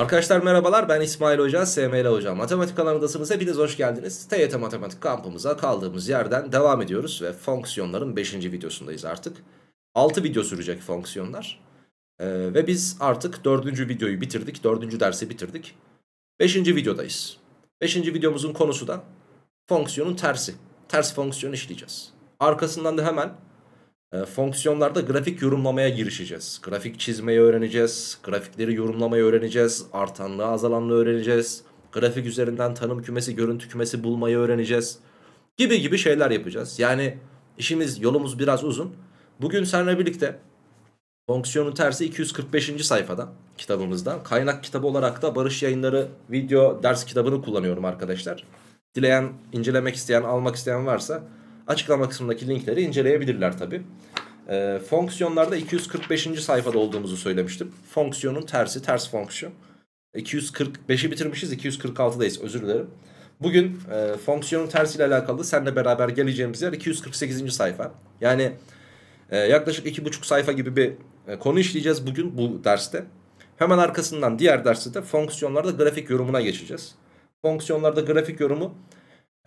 Arkadaşlar merhabalar ben İsmail Hoca, SML Hoca. Matematik alanındasınız. Hepiniz hoş geldiniz. TYT Matematik kampımıza kaldığımız yerden devam ediyoruz ve fonksiyonların 5. videosundayız artık. 6 video sürecek fonksiyonlar. Ee, ve biz artık 4. videoyu bitirdik. 4. dersi bitirdik. 5. videodayız. 5. videomuzun konusu da fonksiyonun tersi. Ters fonksiyon işleyeceğiz. Arkasından da hemen ee, fonksiyonlarda grafik yorumlamaya girişeceğiz. Grafik çizmeyi öğreneceğiz. Grafikleri yorumlamayı öğreneceğiz. Artanlığı azalanlığı öğreneceğiz. Grafik üzerinden tanım kümesi, görüntü kümesi bulmayı öğreneceğiz. Gibi gibi şeyler yapacağız. Yani işimiz, yolumuz biraz uzun. Bugün seninle birlikte fonksiyonun tersi 245. sayfada kitabımızdan, Kaynak kitabı olarak da Barış Yayınları video ders kitabını kullanıyorum arkadaşlar. Dileyen, incelemek isteyen, almak isteyen varsa... Açıklama kısmındaki linkleri inceleyebilirler tabi. E, ee, fonksiyonlarda 245. sayfada olduğumuzu söylemiştim. Fonksiyonun tersi ters fonksiyon. 245'i bitirmişiz 246'dayız özür dilerim. Bugün e, fonksiyonun tersiyle alakalı seninle beraber geleceğimiz yer 248. sayfa. Yani e, yaklaşık 2,5 sayfa gibi bir e, konu işleyeceğiz bugün bu derste. Hemen arkasından diğer derste de fonksiyonlarda grafik yorumuna geçeceğiz. Fonksiyonlarda grafik yorumu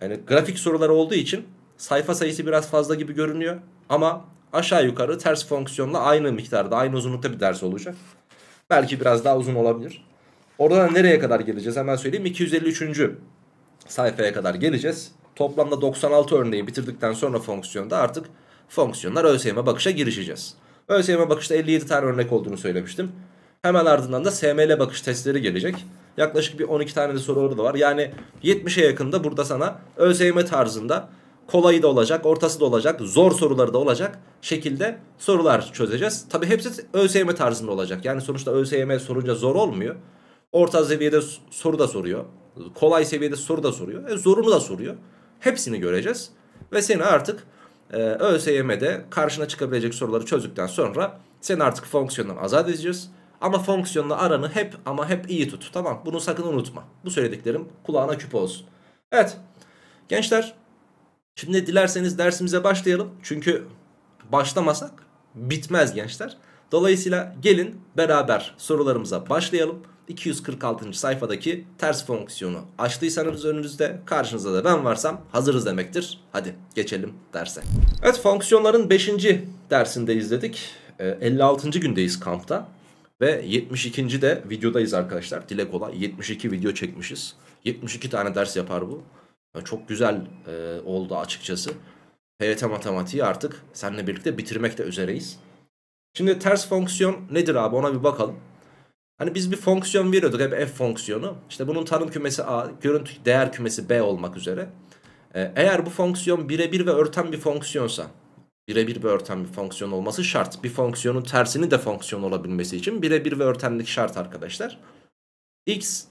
yani grafik soruları olduğu için sayfa sayısı biraz fazla gibi görünüyor. Ama aşağı yukarı ters fonksiyonla aynı miktarda aynı uzunlukta bir ders olacak. Belki biraz daha uzun olabilir. Oradan nereye kadar geleceğiz hemen söyleyeyim. 253. sayfaya kadar geleceğiz. Toplamda 96 örneği bitirdikten sonra fonksiyonda artık fonksiyonlar ÖSYM bakışa girişeceğiz. ÖSYM bakışta 57 tane örnek olduğunu söylemiştim. Hemen ardından da SML bakış testleri gelecek. Yaklaşık bir 12 tane de soru orada var. Yani 70'e yakında burada sana ÖSYM tarzında kolayı da olacak, ortası da olacak, zor soruları da olacak şekilde sorular çözeceğiz. Tabi hepsi ÖSYM tarzında olacak. Yani sonuçta ÖSYM sorunca zor olmuyor. Orta seviyede soru da soruyor. Kolay seviyede soru da soruyor. E, zorunu da soruyor. Hepsini göreceğiz. Ve seni artık e, ÖSYM'de karşına çıkabilecek soruları çözdükten sonra seni artık fonksiyondan azat edeceğiz. Ama fonksiyonla aranı hep ama hep iyi tut. Tamam bunu sakın unutma. Bu söylediklerim kulağına küp olsun. Evet gençler Şimdi dilerseniz dersimize başlayalım. Çünkü başlamasak bitmez gençler. Dolayısıyla gelin beraber sorularımıza başlayalım. 246. sayfadaki ters fonksiyonu açtıysanız önünüzde karşınızda da ben varsam hazırız demektir. Hadi geçelim derse. Evet fonksiyonların 5. dersinde izledik. 56. gündeyiz kampta. Ve 72. de videodayız arkadaşlar. Dile kolay. 72 video çekmişiz. 72 tane ders yapar bu çok güzel e, oldu açıkçası. TYT matematiği artık seninle birlikte bitirmek de üzereyiz. Şimdi ters fonksiyon nedir abi ona bir bakalım. Hani biz bir fonksiyon veriyorduk hep f fonksiyonu. İşte bunun tanım kümesi a, görüntü değer kümesi b olmak üzere. Ee, eğer bu fonksiyon birebir ve örten bir fonksiyonsa, birebir ve örten bir fonksiyon olması şart. Bir fonksiyonun tersini de fonksiyon olabilmesi için birebir ve örtenlik şart arkadaşlar. x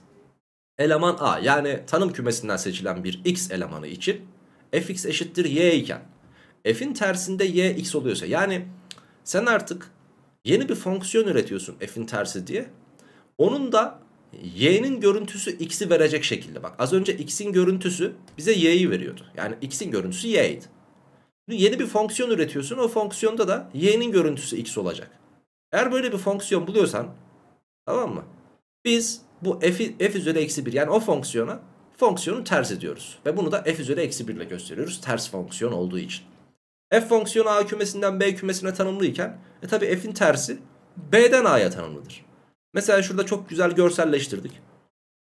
eleman A yani tanım kümesinden seçilen bir x elemanı için fx eşittir y iken f'in tersinde y x oluyorsa yani sen artık yeni bir fonksiyon üretiyorsun f'in tersi diye. Onun da y'nin görüntüsü x'i verecek şekilde bak az önce x'in görüntüsü bize y'yi veriyordu. Yani x'in görüntüsü y'ydi. Şimdi yeni bir fonksiyon üretiyorsun o fonksiyonda da y'nin görüntüsü x olacak. Eğer böyle bir fonksiyon buluyorsan tamam mı? Biz bu f, f üzeri eksi 1 yani o fonksiyona fonksiyonu ters ediyoruz. Ve bunu da f üzeri eksi 1 ile gösteriyoruz ters fonksiyon olduğu için. F fonksiyonu A kümesinden B kümesine tanımlıyken e tabi f'in tersi B'den A'ya tanımlıdır. Mesela şurada çok güzel görselleştirdik.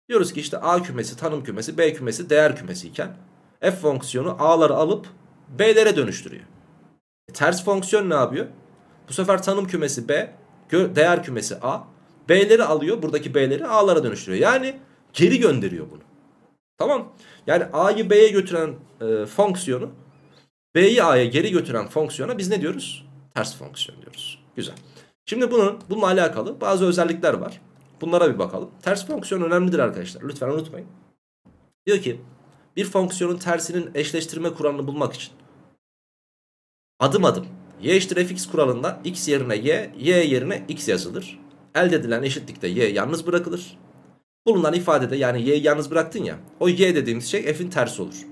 Diyoruz ki işte A kümesi tanım kümesi B kümesi değer kümesi iken f fonksiyonu A'ları alıp B'lere dönüştürüyor. E, ters fonksiyon ne yapıyor? Bu sefer tanım kümesi B, değer kümesi A B'leri alıyor buradaki B'leri A'lara dönüştürüyor. Yani geri gönderiyor bunu. Tamam. Yani A'yı B'ye götüren e, fonksiyonu B'yi A'ya geri götüren fonksiyona biz ne diyoruz? Ters fonksiyon diyoruz. Güzel. Şimdi bunun bununla alakalı bazı özellikler var. Bunlara bir bakalım. Ters fonksiyon önemlidir arkadaşlar. Lütfen unutmayın. Diyor ki bir fonksiyonun tersinin eşleştirme kuralını bulmak için adım adım y eşittir fx kuralında x yerine y, y yerine x yazılır elde edilen eşitlikte y yalnız bırakılır. Bulunan ifadede yani y yalnız bıraktın ya o y dediğimiz şey f'in tersi olur.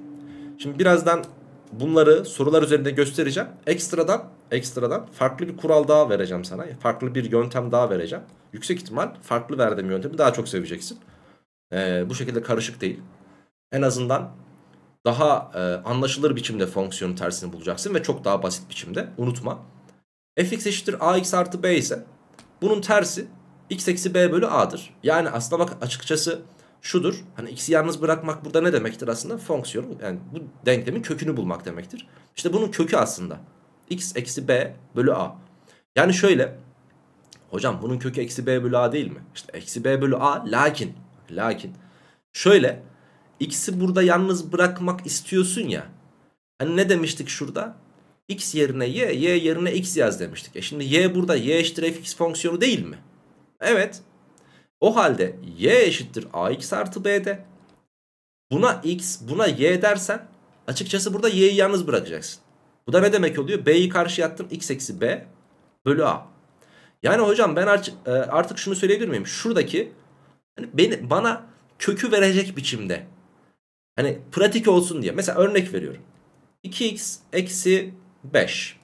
Şimdi birazdan bunları sorular üzerinde göstereceğim. Ekstradan ekstradan farklı bir kural daha vereceğim sana. Farklı bir yöntem daha vereceğim. Yüksek ihtimal farklı verdiğim yöntemi daha çok seveceksin. Ee, bu şekilde karışık değil. En azından daha e, anlaşılır biçimde fonksiyonun tersini bulacaksın ve çok daha basit biçimde. Unutma. fx eşittir ax artı b ise bunun tersi x eksi b bölü a'dır. Yani aslında bak açıkçası şudur. Hani x'i yalnız bırakmak burada ne demektir aslında? Fonksiyon yani bu denklemin kökünü bulmak demektir. İşte bunun kökü aslında x eksi b bölü a. Yani şöyle hocam bunun kökü eksi b bölü a değil mi? İşte eksi b bölü a lakin lakin şöyle x'i burada yalnız bırakmak istiyorsun ya. Hani ne demiştik şurada? x yerine y, y yerine x yaz demiştik. E şimdi y burada y eşittir fx fonksiyonu değil mi? Evet. O halde y eşittir ax artı b'de. Buna x, buna y dersen açıkçası burada y'yi yalnız bırakacaksın. Bu da ne demek oluyor? B'yi karşıya attım. x eksi b bölü a. Yani hocam ben e, artık şunu söyleyebilir miyim? Şuradaki hani beni, bana kökü verecek biçimde. Hani pratik olsun diye. Mesela örnek veriyorum. 2x eksi 5.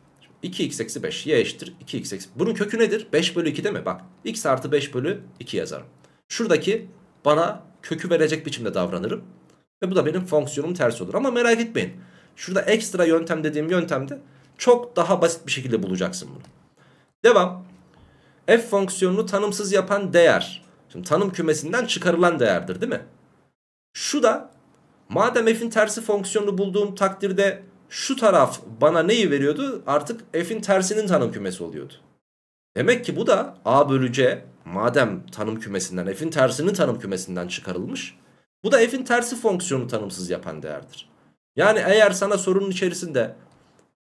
2x eksi 5 y eşittir 2x eksi. Bunun kökü nedir? 5 bölü 2 değil mi? Bak x artı 5 bölü 2 yazarım. Şuradaki bana kökü verecek biçimde davranırım. Ve bu da benim fonksiyonum ters olur. Ama merak etmeyin. Şurada ekstra yöntem dediğim yöntemde çok daha basit bir şekilde bulacaksın bunu. Devam. F fonksiyonunu tanımsız yapan değer. Şimdi tanım kümesinden çıkarılan değerdir değil mi? Şu da madem f'in tersi fonksiyonunu bulduğum takdirde şu taraf bana neyi veriyordu? Artık f'in tersinin tanım kümesi oluyordu. Demek ki bu da a bölü c madem tanım kümesinden f'in tersinin tanım kümesinden çıkarılmış. Bu da f'in tersi fonksiyonu tanımsız yapan değerdir. Yani eğer sana sorunun içerisinde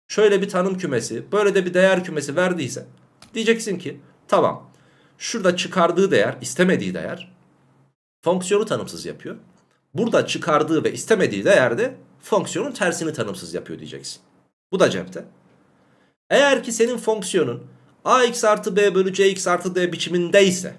şöyle bir tanım kümesi böyle de bir değer kümesi verdiyse diyeceksin ki tamam şurada çıkardığı değer istemediği değer fonksiyonu tanımsız yapıyor. Burada çıkardığı ve istemediği değer de fonksiyonun tersini tanımsız yapıyor diyeceksin. Bu da cepte. Eğer ki senin fonksiyonun ax artı b bölü cx artı d biçimindeyse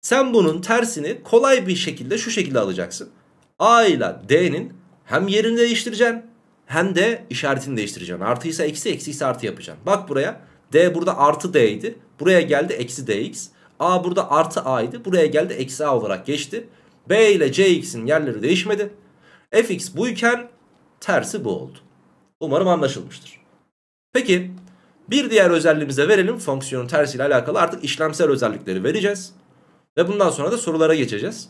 sen bunun tersini kolay bir şekilde şu şekilde alacaksın. a ile d'nin hem yerini değiştireceksin hem de işaretini değiştireceksin. Artıysa eksi eksiyse artı yapacaksın. Bak buraya d burada artı d idi. Buraya geldi eksi dx. a burada artı a idi. Buraya geldi eksi a olarak geçti. b ile cx'in yerleri değişmedi fx iken tersi bu oldu. Umarım anlaşılmıştır. Peki bir diğer özelliğimize verelim. Fonksiyonun tersiyle alakalı artık işlemsel özellikleri vereceğiz. Ve bundan sonra da sorulara geçeceğiz.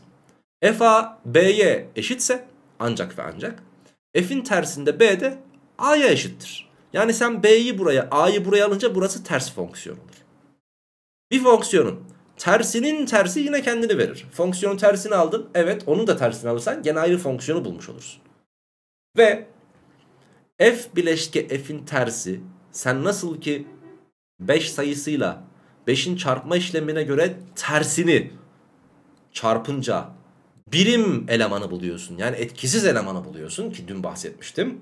f a b'ye eşitse ancak ve ancak f'in tersinde b de a'ya eşittir. Yani sen b'yi buraya a'yı buraya alınca burası ters fonksiyon olur. Bir fonksiyonun Tersinin tersi yine kendini verir. Fonksiyonun tersini aldın. Evet onun da tersini alırsan gene ayrı fonksiyonu bulmuş olursun. Ve f bileşke f'in tersi sen nasıl ki 5 sayısıyla 5'in çarpma işlemine göre tersini çarpınca birim elemanı buluyorsun. Yani etkisiz elemanı buluyorsun ki dün bahsetmiştim.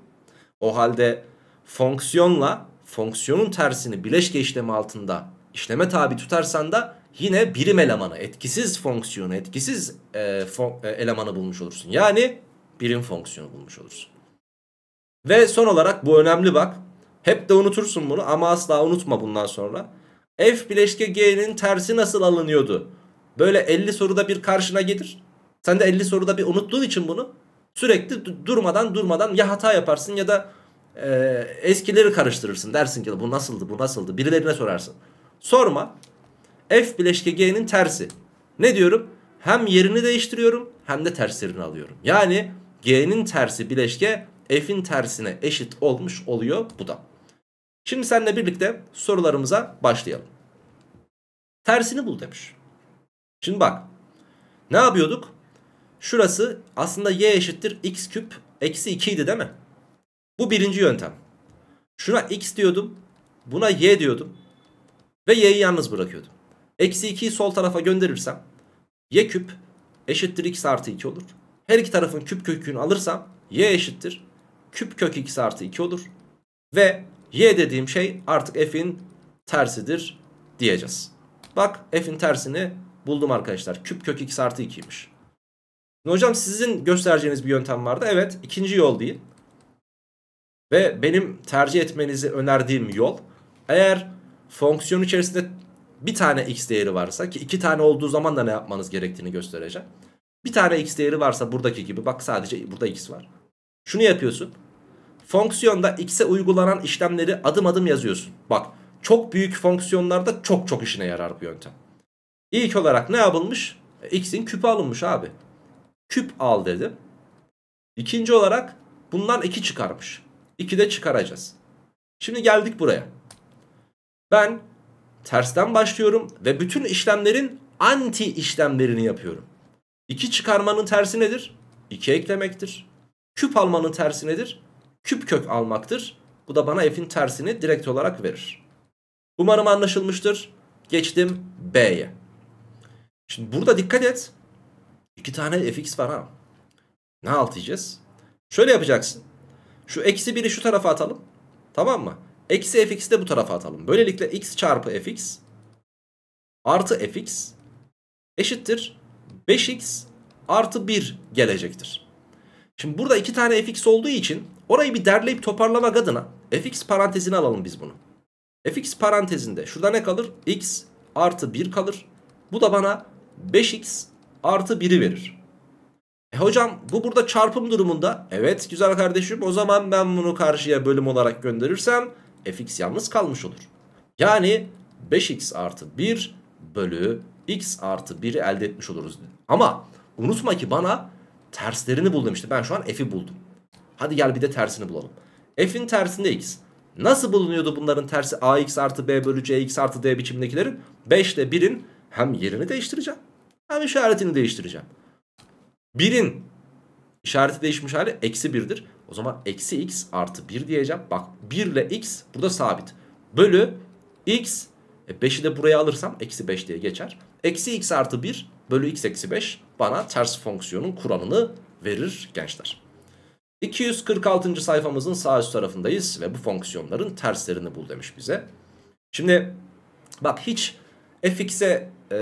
O halde fonksiyonla fonksiyonun tersini bileşke işlemi altında işleme tabi tutarsan da yine birim elemanı, etkisiz fonksiyonu, etkisiz e, fon e, elemanı bulmuş olursun. Yani birim fonksiyonu bulmuş olursun. Ve son olarak bu önemli bak. Hep de unutursun bunu ama asla unutma bundan sonra. F bileşke G'nin tersi nasıl alınıyordu? Böyle 50 soruda bir karşına gelir. Sen de 50 soruda bir unuttuğun için bunu sürekli durmadan durmadan ya hata yaparsın ya da e, eskileri karıştırırsın. Dersin ki bu nasıldı bu nasıldı birilerine sorarsın. Sorma F bileşke G'nin tersi. Ne diyorum? Hem yerini değiştiriyorum hem de terslerini alıyorum. Yani G'nin tersi bileşke F'in tersine eşit olmuş oluyor bu da. Şimdi seninle birlikte sorularımıza başlayalım. Tersini bul demiş. Şimdi bak ne yapıyorduk? Şurası aslında y eşittir x küp eksi 2 idi değil mi? Bu birinci yöntem. Şuna x diyordum. Buna y diyordum. Ve y'yi yalnız bırakıyordum. Eksi 2'yi sol tarafa gönderirsem y küp eşittir x artı 2 olur. Her iki tarafın küp kökünü alırsam y eşittir küp kök x artı 2 olur. Ve y dediğim şey artık f'in tersidir diyeceğiz. Bak f'in tersini buldum arkadaşlar. Küp kök x artı 2'ymiş. Hocam sizin göstereceğiniz bir yöntem vardı. Evet ikinci yol değil. Ve benim tercih etmenizi önerdiğim yol. Eğer fonksiyon içerisinde bir tane x değeri varsa ki iki tane olduğu zaman da ne yapmanız gerektiğini göstereceğim. Bir tane x değeri varsa buradaki gibi bak sadece burada x var. Şunu yapıyorsun. Fonksiyonda x'e uygulanan işlemleri adım adım yazıyorsun. Bak çok büyük fonksiyonlarda çok çok işine yarar bu yöntem. İlk olarak ne yapılmış? X'in küpü alınmış abi. Küp al dedim. İkinci olarak bundan 2 çıkarmış. 2 de çıkaracağız. Şimdi geldik buraya. Ben tersten başlıyorum ve bütün işlemlerin anti işlemlerini yapıyorum. 2 çıkarmanın tersi nedir? 2 eklemektir. Küp almanın tersi nedir? Küp kök almaktır. Bu da bana f'in tersini direkt olarak verir. Umarım anlaşılmıştır. Geçtim B'ye. Şimdi burada dikkat et. İki tane fx var ha. Ne alt yiyeceğiz? Şöyle yapacaksın. Şu eksi 1'i şu tarafa atalım. Tamam mı? Eksi fx'i de bu tarafa atalım. Böylelikle x çarpı fx artı fx eşittir 5x artı 1 gelecektir. Şimdi burada iki tane fx olduğu için orayı bir derleyip toparlamak adına fx parantezini alalım biz bunu. fx parantezinde şurada ne kalır? x artı 1 kalır. Bu da bana 5x artı 1'i verir. E hocam bu burada çarpım durumunda. Evet güzel kardeşim o zaman ben bunu karşıya bölüm olarak gönderirsem fx yalnız kalmış olur. Yani 5x artı 1 bölü x artı 1'i elde etmiş oluruz. Ama unutma ki bana terslerini bul demişti. Ben şu an f'i buldum. Hadi gel bir de tersini bulalım. F'in tersinde x. Nasıl bulunuyordu bunların tersi ax artı b bölü cx artı d biçimindekilerin? 5 ile 1'in hem yerini değiştireceğim hem işaretini değiştireceğim. 1'in işareti değişmiş hali eksi 1'dir. O zaman eksi x artı 1 diyeceğim. Bak 1 ile x burada sabit. Bölü x. E 5'i de buraya alırsam eksi 5 diye geçer. Eksi x artı 1 bölü x eksi 5 bana ters fonksiyonun kuralını verir gençler. 246. sayfamızın sağ üst tarafındayız ve bu fonksiyonların terslerini bul demiş bize. Şimdi bak hiç fx'e e,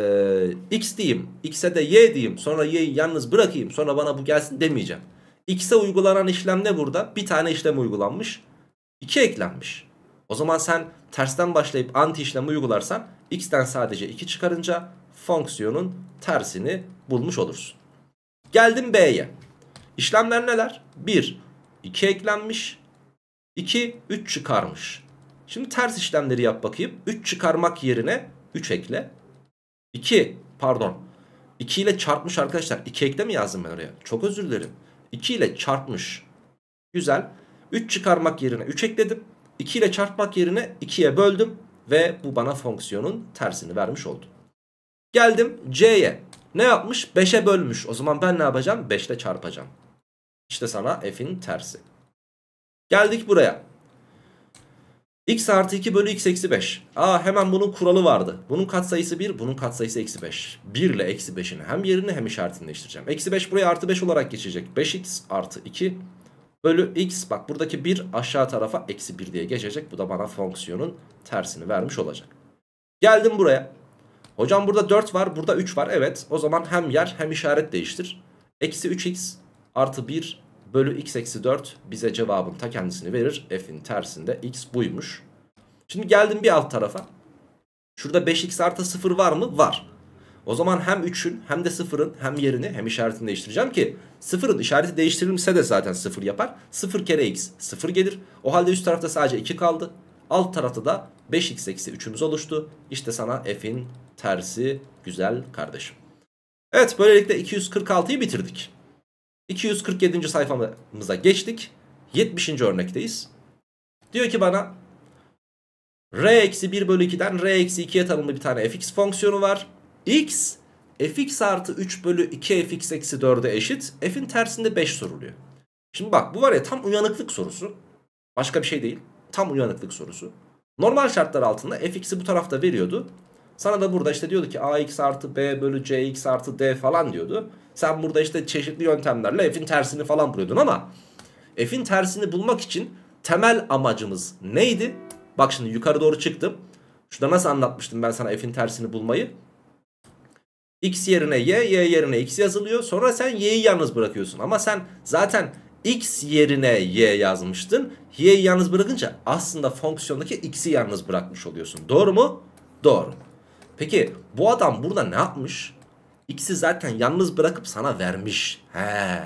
x diyeyim, x'e de y diyeyim, sonra y'yi yalnız bırakayım, sonra bana bu gelsin demeyeceğim. X'e uygulanan işlem ne burada? Bir tane işlem uygulanmış. 2 eklenmiş. O zaman sen tersten başlayıp anti işlemi uygularsan x'ten sadece 2 çıkarınca fonksiyonun tersini bulmuş olursun. Geldim b'ye. İşlemler neler? 1, 2 eklenmiş. 2, 3 çıkarmış. Şimdi ters işlemleri yap bakayım. 3 çıkarmak yerine 3 ekle. 2, pardon. 2 ile çarpmış arkadaşlar. 2 ekle mi yazdım ben oraya? Çok özür dilerim. 2 ile çarpmış. Güzel. 3 çıkarmak yerine 3 ekledim. 2 ile çarpmak yerine 2'ye böldüm. Ve bu bana fonksiyonun tersini vermiş oldu. Geldim C'ye. Ne yapmış? 5'e bölmüş. O zaman ben ne yapacağım? 5 ile çarpacağım. İşte sana f'in tersi. Geldik buraya x artı 2 bölü x eksi 5. Aa hemen bunun kuralı vardı. Bunun katsayısı 1, bunun katsayısı eksi 5. 1 ile eksi 5'ini hem yerini hem işaretini değiştireceğim. Eksi 5 buraya artı 5 olarak geçecek. 5x artı 2 bölü x. Bak buradaki 1 aşağı tarafa eksi 1 diye geçecek. Bu da bana fonksiyonun tersini vermiş olacak. Geldim buraya. Hocam burada 4 var, burada 3 var. Evet o zaman hem yer hem işaret değiştir. Eksi 3x artı 1 bölü x eksi 4 bize cevabın ta kendisini verir. F'in tersinde x buymuş. Şimdi geldim bir alt tarafa. Şurada 5x artı 0 var mı? Var. O zaman hem 3'ün hem de 0'ın hem yerini hem işaretini değiştireceğim ki 0'ın işareti değiştirilse de zaten 0 yapar. 0 kere x 0 gelir. O halde üst tarafta sadece 2 kaldı. Alt tarafta da 5x eksi 3'ümüz oluştu. İşte sana f'in tersi güzel kardeşim. Evet böylelikle 246'yı bitirdik. 247. sayfamıza geçtik. 70. örnekteyiz. Diyor ki bana r-1 bölü 2'den r-2'ye tanımlı bir tane fx fonksiyonu var. x fx artı 3 bölü 2 fx eksi 4'e eşit. f'in tersinde 5 soruluyor. Şimdi bak bu var ya tam uyanıklık sorusu. Başka bir şey değil. Tam uyanıklık sorusu. Normal şartlar altında fx'i bu tarafta veriyordu. Sana da burada işte diyordu ki ax artı b bölü cx artı d falan diyordu. Sen burada işte çeşitli yöntemlerle f'in tersini falan buluyordun ama f'in tersini bulmak için temel amacımız neydi? Bak şimdi yukarı doğru çıktım. Şurada nasıl anlatmıştım ben sana f'in tersini bulmayı? x yerine y, y yerine x yazılıyor. Sonra sen y'yi yalnız bırakıyorsun. Ama sen zaten x yerine y yazmıştın. Y'yi yalnız bırakınca aslında fonksiyondaki x'i yalnız bırakmış oluyorsun. Doğru mu? Doğru. Peki bu adam burada ne yapmış? X'i zaten yalnız bırakıp sana vermiş. He.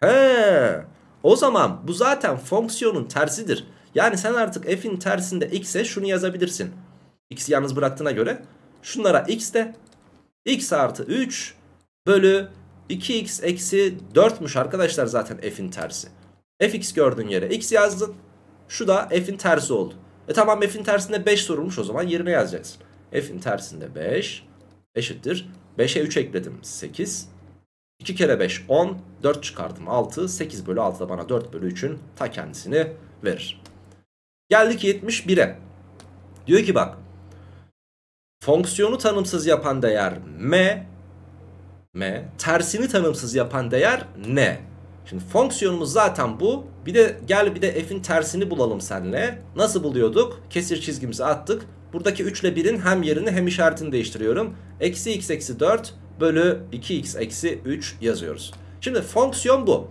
He. O zaman bu zaten fonksiyonun tersidir. Yani sen artık f'in tersinde x'e şunu yazabilirsin. X'i yalnız bıraktığına göre şunlara x de x artı 3 bölü 2x eksi 4'müş arkadaşlar zaten f'in tersi. fx gördüğün yere x yazdın. Şu da f'in tersi oldu. E tamam f'in tersinde 5 sorulmuş o zaman yerine yazacaksın. F'in tersinde 5 eşittir. 5'e 3 ekledim 8. 2 kere 5 10 4 çıkardım 6 8 bölü 6 da bana 4 bölü 3'ün ta kendisini verir. Geldik 71'e. Diyor ki bak fonksiyonu tanımsız yapan değer m m tersini tanımsız yapan değer n. Şimdi fonksiyonumuz zaten bu. Bir de gel bir de f'in tersini bulalım senle. Nasıl buluyorduk? Kesir çizgimizi attık. Buradaki 3 ile 1'in hem yerini hem işaretini değiştiriyorum. Eksi x eksi 4 bölü 2x eksi 3 yazıyoruz. Şimdi fonksiyon bu.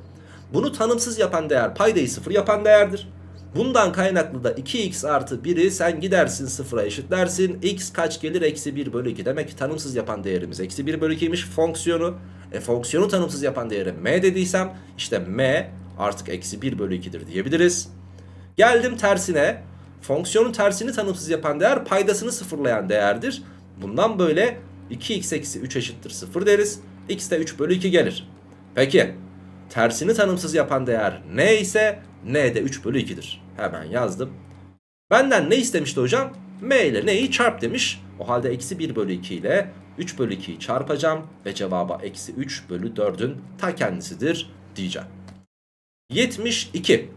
Bunu tanımsız yapan değer paydayı 0 yapan değerdir. Bundan kaynaklı da 2x artı 1'i sen gidersin 0'a eşitlersin. x kaç gelir? Eksi 1 bölü 2. Demek ki tanımsız yapan değerimiz eksi 1 bölü 2'ymiş fonksiyonu. E fonksiyonu tanımsız yapan değeri m dediysem işte m artık eksi 1 bölü 2'dir diyebiliriz. Geldim tersine. Fonksiyonun tersini tanımsız yapan değer paydasını sıfırlayan değerdir. Bundan böyle 2x eksi 3 eşittir 0 deriz. x de 3 bölü 2 gelir. Peki tersini tanımsız yapan değer n ise n de 3 bölü 2'dir. Hemen yazdım. Benden ne istemişti hocam? m ile n'yi çarp demiş. O halde eksi 1 bölü 2 ile 3 bölü 2'yi çarpacağım ve cevaba eksi 3 bölü 4'ün ta kendisidir diyeceğim. 72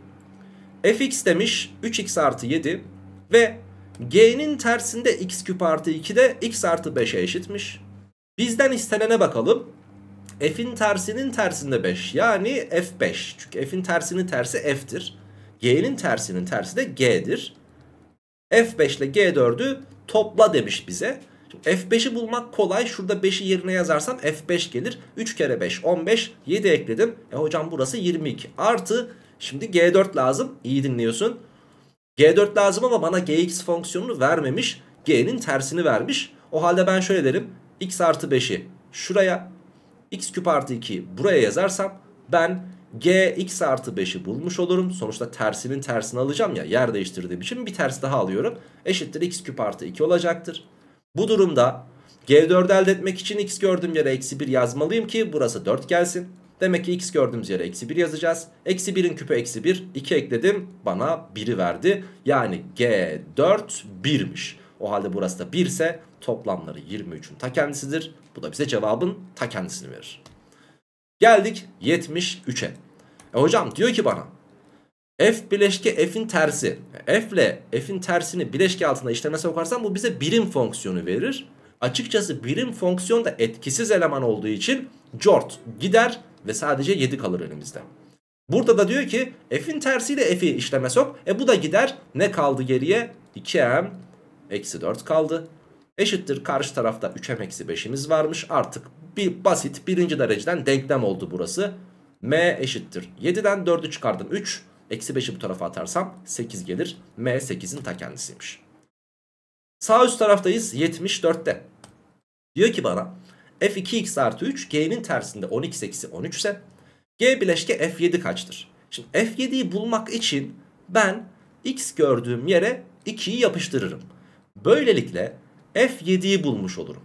fx demiş 3x artı 7 ve g'nin tersinde x küp artı 2 de x artı 5'e eşitmiş. Bizden istenene bakalım. F'in tersinin tersinde 5 yani f5 çünkü f'in tersinin tersi f'tir. G'nin tersinin tersi de g'dir. F5 ile G4'ü topla demiş bize. F5'i bulmak kolay. Şurada 5'i yerine yazarsam F5 gelir. 3 kere 5 15. 7 ekledim. E hocam burası 22. Artı Şimdi G4 lazım. İyi dinliyorsun. G4 lazım ama bana Gx fonksiyonunu vermemiş. G'nin tersini vermiş. O halde ben şöyle derim. X artı 5'i şuraya. X küp artı 2'yi buraya yazarsam ben Gx artı 5'i bulmuş olurum. Sonuçta tersinin tersini alacağım ya. Yer değiştirdiğim için bir ters daha alıyorum. Eşittir x küp artı 2 olacaktır. Bu durumda g 4 elde etmek için x gördüğüm yere eksi 1 yazmalıyım ki burası 4 gelsin. Demek ki x gördüğümüz yere eksi 1 yazacağız. Eksi 1'in küpü eksi 1. 2 ekledim bana 1'i verdi. Yani G4 1'miş. O halde burası da 1 ise toplamları 23'ün ta kendisidir. Bu da bize cevabın ta kendisini verir. Geldik 73'e. E hocam diyor ki bana F bileşke F'in tersi. E, F ile F'in tersini bileşke altında işleme sokarsam bu bize birim fonksiyonu verir. Açıkçası birim fonksiyon da etkisiz eleman olduğu için cort gider ve sadece 7 kalır elimizde. Burada da diyor ki f'in tersiyle f'i işleme sok. E bu da gider. Ne kaldı geriye? 2m eksi 4 kaldı. Eşittir karşı tarafta 3m eksi 5'imiz varmış. Artık bir basit birinci dereceden denklem oldu burası. m eşittir. 7'den 4'ü çıkardım 3. Eksi 5'i bu tarafa atarsam 8 gelir. m 8'in ta kendisiymiş. Sağ üst taraftayız 74'te. Diyor ki bana f2x artı 3 g'nin tersinde 12 8'i 13 ise g bileşke f7 kaçtır? Şimdi f7'yi bulmak için ben x gördüğüm yere 2'yi yapıştırırım. Böylelikle f7'yi bulmuş olurum.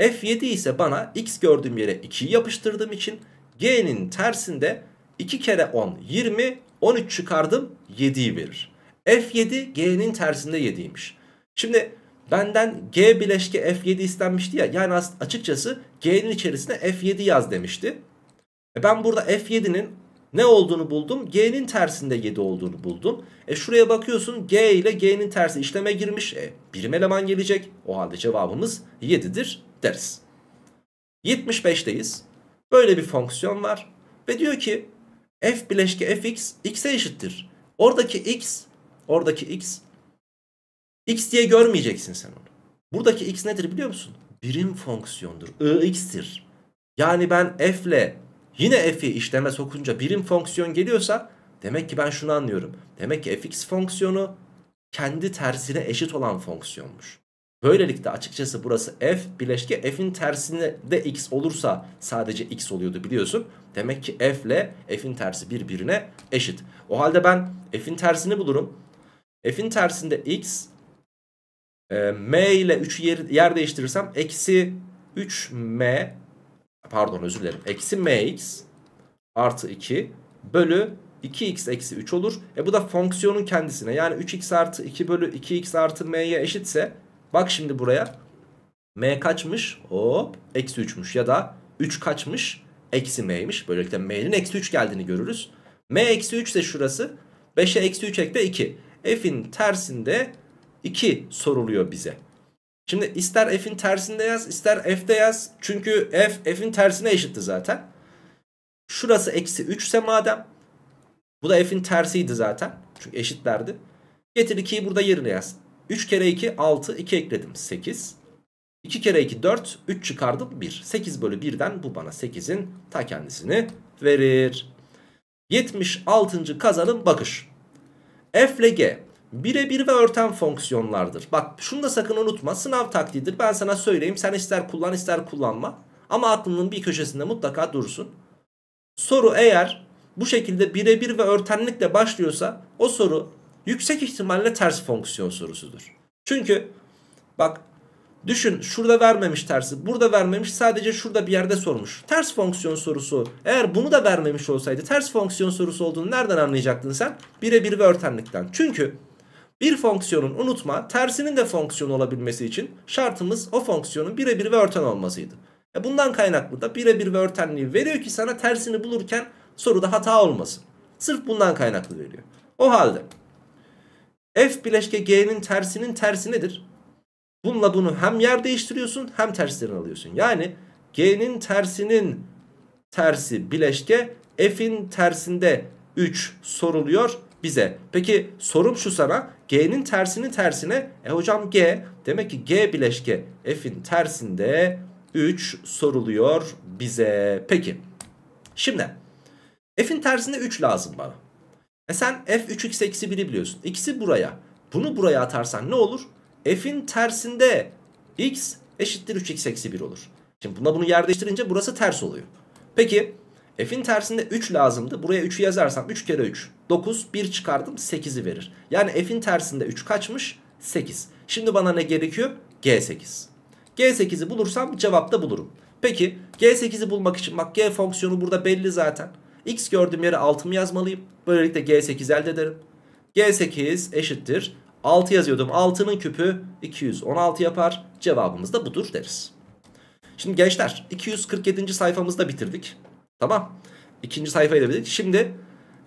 f7 ise bana x gördüğüm yere 2'yi yapıştırdığım için g'nin tersinde 2 kere 10 20 13 çıkardım 7'yi verir. f7 g'nin tersinde 7'ymiş. Şimdi Benden G bileşke F7 istenmişti ya. Yani açıkçası G'nin içerisine F7 yaz demişti. E ben burada F7'nin ne olduğunu buldum? G'nin tersinde 7 olduğunu buldum. E şuraya bakıyorsun G ile G'nin tersi işleme girmiş. E birim eleman gelecek. O halde cevabımız 7'dir deriz. 75'teyiz. Böyle bir fonksiyon var. Ve diyor ki f bileşke fx x'e eşittir. Oradaki x, oradaki x X diye görmeyeceksin sen onu. Buradaki X nedir biliyor musun? Birim fonksiyondur. Ix'tir. Yani ben F ile yine F'i işleme sokunca birim fonksiyon geliyorsa demek ki ben şunu anlıyorum. Demek ki Fx fonksiyonu kendi tersine eşit olan fonksiyonmuş. Böylelikle açıkçası burası f bileşke f'in tersine de x olursa sadece x oluyordu biliyorsun. Demek ki f ile f'in tersi birbirine eşit. O halde ben f'in tersini bulurum. F'in tersinde x ee, m ile 3'ü yer, yer değiştirirsem eksi 3m pardon özür dilerim. Eksi mx artı 2 bölü 2x eksi 3 olur. E bu da fonksiyonun kendisine yani 3x artı 2 bölü 2x artı m'ye eşitse bak şimdi buraya m kaçmış hop eksi 3'müş ya da 3 kaçmış eksi m'ymiş. Böylelikle m'nin eksi 3 geldiğini görürüz. m eksi 3 ise şurası 5'e eksi 3 ekle 2. f'in tersinde 2 soruluyor bize. Şimdi ister f'in tersinde yaz ister f'de yaz. Çünkü f f'in tersine eşitti zaten. Şurası eksi 3 ise madem. Bu da f'in tersiydi zaten. Çünkü eşitlerdi. Getir 2'yi burada yerine yaz. 3 kere 2 6 2 ekledim 8. 2 kere 2 4 3 çıkardım 1. 8 bölü 1'den bu bana 8'in ta kendisini verir. 76. Kazanın bakış. F ile G birebir ve örten fonksiyonlardır. Bak şunu da sakın unutma sınav taklidir. ben sana söyleyeyim sen ister kullan ister kullanma ama aklının bir köşesinde mutlaka dursun. Soru eğer bu şekilde birebir ve örtenlikle başlıyorsa o soru yüksek ihtimalle ters fonksiyon sorusudur. Çünkü bak düşün şurada vermemiş tersi burada vermemiş sadece şurada bir yerde sormuş. Ters fonksiyon sorusu eğer bunu da vermemiş olsaydı ters fonksiyon sorusu olduğunu nereden anlayacaktın sen? Birebir ve örtenlikten. Çünkü bir fonksiyonun unutma tersinin de fonksiyon olabilmesi için şartımız o fonksiyonun birebir ve örten olmasıydı. E bundan kaynaklı da birebir ve örtenliği veriyor ki sana tersini bulurken soruda hata olmasın. Sırf bundan kaynaklı veriyor. O halde f bileşke g'nin tersinin tersi nedir? Bununla bunu hem yer değiştiriyorsun hem terslerini alıyorsun. Yani g'nin tersinin tersi bileşke f'in tersinde 3 soruluyor bize. Peki sorum şu sana. G'nin tersinin tersine. E hocam G. Demek ki G bileşke F'in tersinde 3 soruluyor bize. Peki. Şimdi. F'in tersinde 3 lazım bana. E sen F3x eksi 1'i biliyorsun. İkisi buraya. Bunu buraya atarsan ne olur? F'in tersinde x eşittir 3x eksi 1 olur. Şimdi bunda bunu yer değiştirince burası ters oluyor. Peki F'in tersinde 3 lazımdı. Buraya 3'ü yazarsam 3 kere 3. 9, 1 çıkardım 8'i verir. Yani F'in tersinde 3 kaçmış? 8. Şimdi bana ne gerekiyor? G8. G8'i bulursam cevapta bulurum. Peki G8'i bulmak için bak G fonksiyonu burada belli zaten. X gördüğüm yere 6 mı yazmalıyım? Böylelikle G8 elde ederim. G8 eşittir. 6 yazıyordum. 6'nın küpü 216 yapar. Cevabımız da budur deriz. Şimdi gençler 247. sayfamızda bitirdik. Tamam. İkinci sayfayı da bildik. Şimdi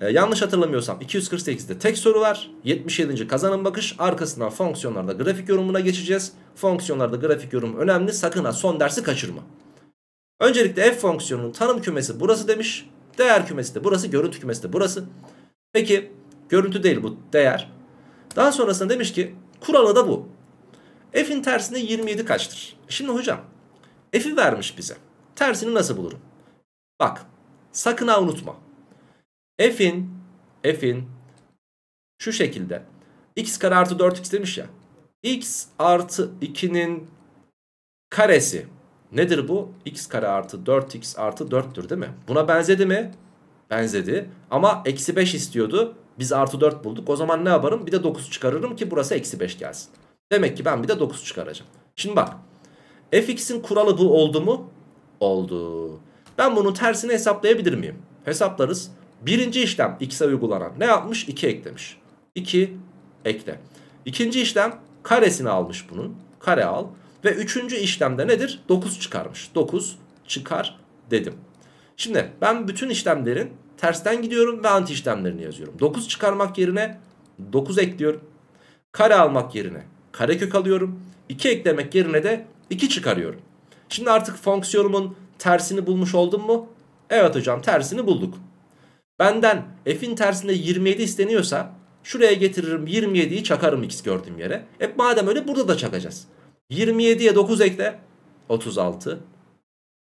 e, yanlış hatırlamıyorsam 248'de tek soru var. 77. kazanım bakış. Arkasından fonksiyonlarda grafik yorumuna geçeceğiz. Fonksiyonlarda grafik yorum önemli. Sakın ha son dersi kaçırma. Öncelikle f fonksiyonunun tanım kümesi burası demiş. Değer kümesi de burası. Görüntü kümesi de burası. Peki görüntü değil bu değer. Daha sonrasında demiş ki kuralı da bu. F'in tersine 27 kaçtır? Şimdi hocam f'i vermiş bize. Tersini nasıl bulurum? Bak sakın ha unutma. F'in F'in şu şekilde x kare artı 4x demiş ya. x artı 2'nin karesi nedir bu? x kare artı 4x artı 4'tür değil mi? Buna benzedi mi? Benzedi. Ama eksi 5 istiyordu. Biz artı 4 bulduk. O zaman ne yaparım? Bir de 9 çıkarırım ki burası eksi 5 gelsin. Demek ki ben bir de 9 çıkaracağım. Şimdi bak. fx'in kuralı bu oldu mu? Oldu. Ben bunun tersini hesaplayabilir miyim? Hesaplarız. Birinci işlem x'e uygulanan ne yapmış? 2 eklemiş. 2 ekle. İkinci işlem karesini almış bunun. Kare al. Ve üçüncü işlemde nedir? 9 çıkarmış. 9 çıkar dedim. Şimdi ben bütün işlemlerin tersten gidiyorum ve anti işlemlerini yazıyorum. 9 çıkarmak yerine 9 ekliyorum. Kare almak yerine karekök alıyorum. 2 eklemek yerine de 2 çıkarıyorum. Şimdi artık fonksiyonumun Tersini bulmuş oldun mu? Evet hocam tersini bulduk. Benden f'in tersinde 27 isteniyorsa şuraya getiririm 27'yi çakarım x gördüğüm yere. E madem öyle burada da çakacağız. 27'ye 9 ekle 36.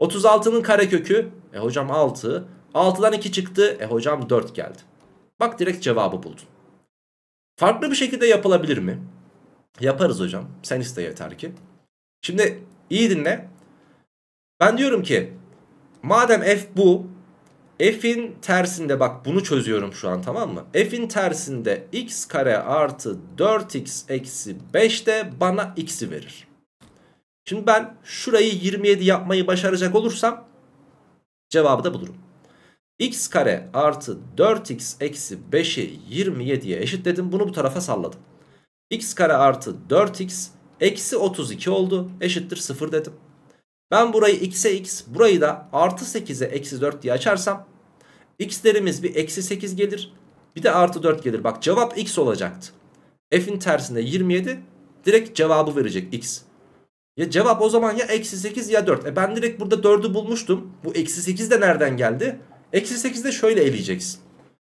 36'nın karekökü e hocam 6. 6'dan 2 çıktı e hocam 4 geldi. Bak direkt cevabı buldun. Farklı bir şekilde yapılabilir mi? Yaparız hocam. Sen iste yeter ki. Şimdi iyi dinle. Ben diyorum ki madem f bu f'in tersinde bak bunu çözüyorum şu an tamam mı? f'in tersinde x kare artı 4x eksi 5 de bana x'i verir. Şimdi ben şurayı 27 yapmayı başaracak olursam cevabı da bulurum. x kare artı 4x eksi 5'i 27'ye eşitledim. Bunu bu tarafa salladım. x kare artı 4x eksi 32 oldu. Eşittir 0 dedim. Ben burayı x'e x burayı da artı 8'e eksi 4 diye açarsam x'lerimiz bir eksi 8 gelir bir de artı 4 gelir. Bak cevap x olacaktı. F'in tersinde 27 direkt cevabı verecek x. Ya cevap o zaman ya eksi 8 ya 4. E ben direkt burada 4'ü bulmuştum. Bu eksi 8 de nereden geldi? Eksi 8 de şöyle eleyeceksin.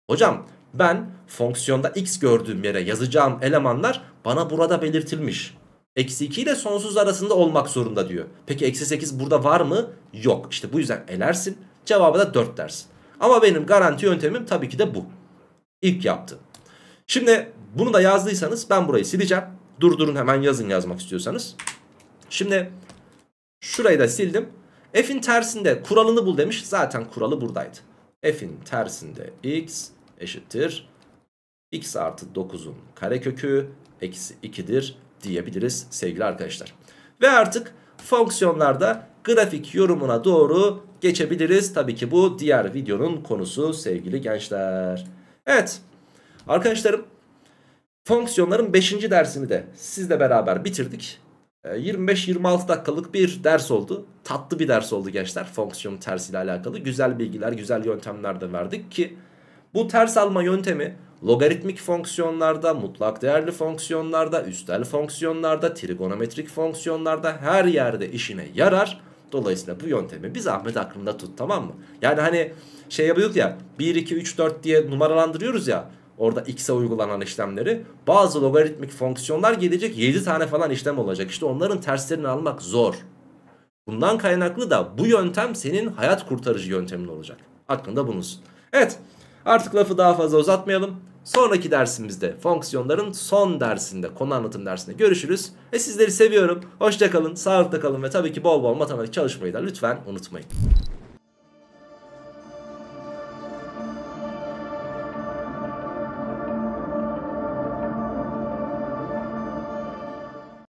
Hocam ben fonksiyonda x gördüğüm yere yazacağım elemanlar bana burada belirtilmiş. Eksi 2 ile sonsuz arasında olmak zorunda diyor. Peki eksi 8 burada var mı? Yok. İşte bu yüzden elersin. Cevabı da 4 dersin. Ama benim garanti yöntemim tabii ki de bu. İlk yaptım. Şimdi bunu da yazdıysanız ben burayı sileceğim. Durdurun hemen yazın yazmak istiyorsanız. Şimdi şurayı da sildim. F'in tersinde kuralını bul demiş. Zaten kuralı buradaydı. F'in tersinde x eşittir. x artı 9'un karekökü eksi 2'dir diyebiliriz sevgili arkadaşlar. Ve artık fonksiyonlarda grafik yorumuna doğru geçebiliriz. Tabii ki bu diğer videonun konusu sevgili gençler. Evet arkadaşlarım fonksiyonların 5. dersini de sizle beraber bitirdik. 25-26 ee, dakikalık bir ders oldu. Tatlı bir ders oldu gençler fonksiyon tersiyle alakalı. Güzel bilgiler, güzel yöntemler de verdik ki bu ters alma yöntemi logaritmik fonksiyonlarda, mutlak değerli fonksiyonlarda, üstel fonksiyonlarda, trigonometrik fonksiyonlarda her yerde işine yarar. Dolayısıyla bu yöntemi biz zahmet aklında tut tamam mı? Yani hani şey yapıyorduk ya 1, 2, 3, 4 diye numaralandırıyoruz ya orada x'e uygulanan işlemleri bazı logaritmik fonksiyonlar gelecek 7 tane falan işlem olacak. İşte onların terslerini almak zor. Bundan kaynaklı da bu yöntem senin hayat kurtarıcı yöntemin olacak. Aklında bulunsun. Evet. Artık lafı daha fazla uzatmayalım. Sonraki dersimizde fonksiyonların son dersinde konu anlatım dersinde görüşürüz. Ve sizleri seviyorum. Hoşçakalın, sağlıkla kalın ve tabii ki bol bol matematik çalışmayı da lütfen unutmayın.